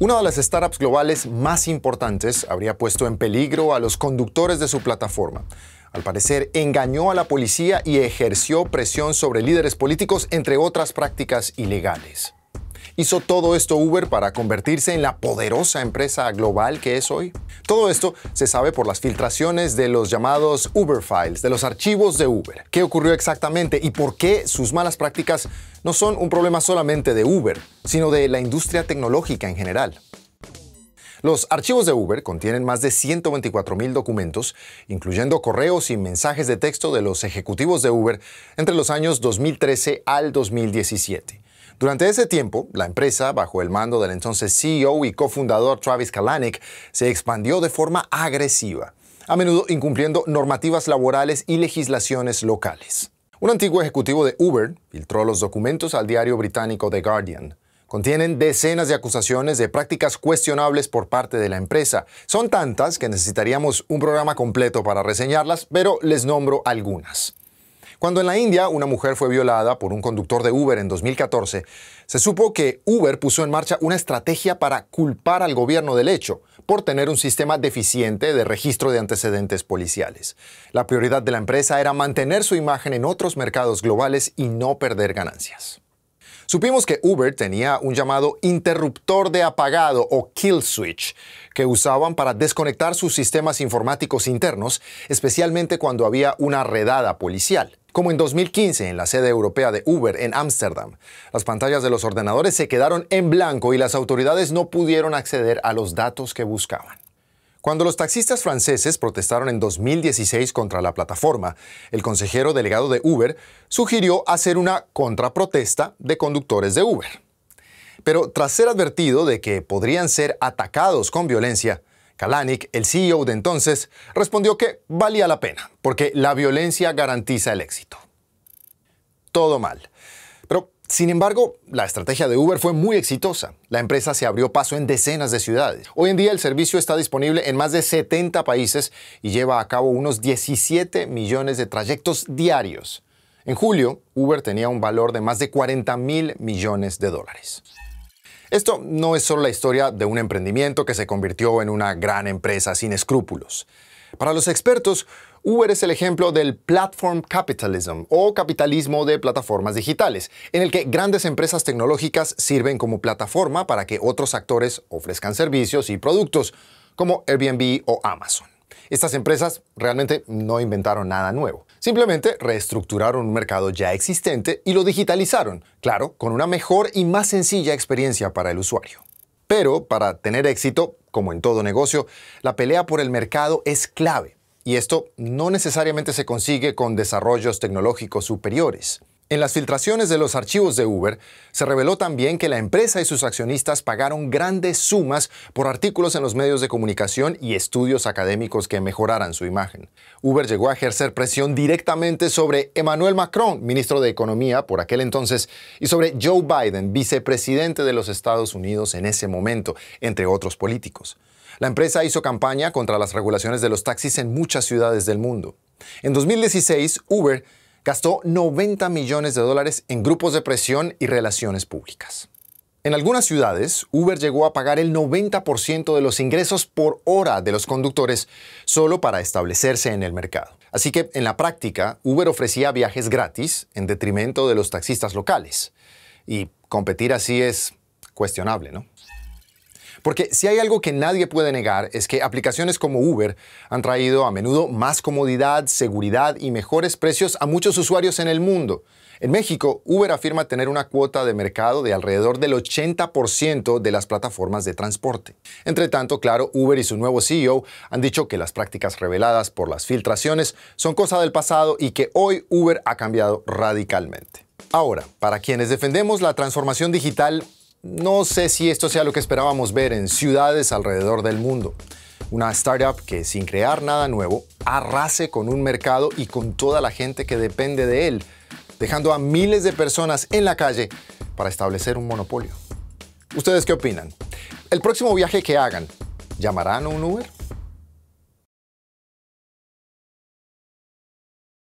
Una de las startups globales más importantes habría puesto en peligro a los conductores de su plataforma. Al parecer, engañó a la policía y ejerció presión sobre líderes políticos, entre otras prácticas ilegales hizo todo esto Uber para convertirse en la poderosa empresa global que es hoy? Todo esto se sabe por las filtraciones de los llamados Uber Files, de los archivos de Uber. ¿Qué ocurrió exactamente y por qué sus malas prácticas no son un problema solamente de Uber, sino de la industria tecnológica en general? Los archivos de Uber contienen más de 124.000 documentos, incluyendo correos y mensajes de texto de los ejecutivos de Uber entre los años 2013 al 2017. Durante ese tiempo, la empresa, bajo el mando del entonces CEO y cofundador Travis Kalanick, se expandió de forma agresiva, a menudo incumpliendo normativas laborales y legislaciones locales. Un antiguo ejecutivo de Uber filtró los documentos al diario británico The Guardian. Contienen decenas de acusaciones de prácticas cuestionables por parte de la empresa. Son tantas que necesitaríamos un programa completo para reseñarlas, pero les nombro algunas. Cuando en la India una mujer fue violada por un conductor de Uber en 2014, se supo que Uber puso en marcha una estrategia para culpar al gobierno del hecho por tener un sistema deficiente de registro de antecedentes policiales. La prioridad de la empresa era mantener su imagen en otros mercados globales y no perder ganancias. Supimos que Uber tenía un llamado interruptor de apagado o kill switch que usaban para desconectar sus sistemas informáticos internos, especialmente cuando había una redada policial. Como en 2015 en la sede europea de Uber en Ámsterdam, las pantallas de los ordenadores se quedaron en blanco y las autoridades no pudieron acceder a los datos que buscaban. Cuando los taxistas franceses protestaron en 2016 contra la plataforma, el consejero delegado de Uber sugirió hacer una contraprotesta de conductores de Uber. Pero tras ser advertido de que podrían ser atacados con violencia, Kalanick, el CEO de entonces, respondió que valía la pena, porque la violencia garantiza el éxito. Todo mal. Sin embargo, la estrategia de Uber fue muy exitosa. La empresa se abrió paso en decenas de ciudades. Hoy en día el servicio está disponible en más de 70 países y lleva a cabo unos 17 millones de trayectos diarios. En julio, Uber tenía un valor de más de 40 mil millones de dólares. Esto no es solo la historia de un emprendimiento que se convirtió en una gran empresa sin escrúpulos. Para los expertos, Uber es el ejemplo del platform capitalism o capitalismo de plataformas digitales, en el que grandes empresas tecnológicas sirven como plataforma para que otros actores ofrezcan servicios y productos, como Airbnb o Amazon. Estas empresas realmente no inventaron nada nuevo. Simplemente reestructuraron un mercado ya existente y lo digitalizaron, claro, con una mejor y más sencilla experiencia para el usuario. Pero para tener éxito, como en todo negocio, la pelea por el mercado es clave. Y esto no necesariamente se consigue con desarrollos tecnológicos superiores. En las filtraciones de los archivos de Uber, se reveló también que la empresa y sus accionistas pagaron grandes sumas por artículos en los medios de comunicación y estudios académicos que mejoraran su imagen. Uber llegó a ejercer presión directamente sobre Emmanuel Macron, ministro de Economía por aquel entonces, y sobre Joe Biden, vicepresidente de los Estados Unidos en ese momento, entre otros políticos. La empresa hizo campaña contra las regulaciones de los taxis en muchas ciudades del mundo. En 2016, Uber gastó 90 millones de dólares en grupos de presión y relaciones públicas. En algunas ciudades, Uber llegó a pagar el 90% de los ingresos por hora de los conductores solo para establecerse en el mercado. Así que, en la práctica, Uber ofrecía viajes gratis en detrimento de los taxistas locales. Y competir así es cuestionable, ¿no? Porque si hay algo que nadie puede negar es que aplicaciones como Uber han traído a menudo más comodidad, seguridad y mejores precios a muchos usuarios en el mundo. En México, Uber afirma tener una cuota de mercado de alrededor del 80% de las plataformas de transporte. Entre tanto, claro, Uber y su nuevo CEO han dicho que las prácticas reveladas por las filtraciones son cosa del pasado y que hoy Uber ha cambiado radicalmente. Ahora, para quienes defendemos la transformación digital, no sé si esto sea lo que esperábamos ver en ciudades alrededor del mundo. Una startup que sin crear nada nuevo arrase con un mercado y con toda la gente que depende de él, dejando a miles de personas en la calle para establecer un monopolio. ¿Ustedes qué opinan? ¿El próximo viaje que hagan, llamarán a un Uber?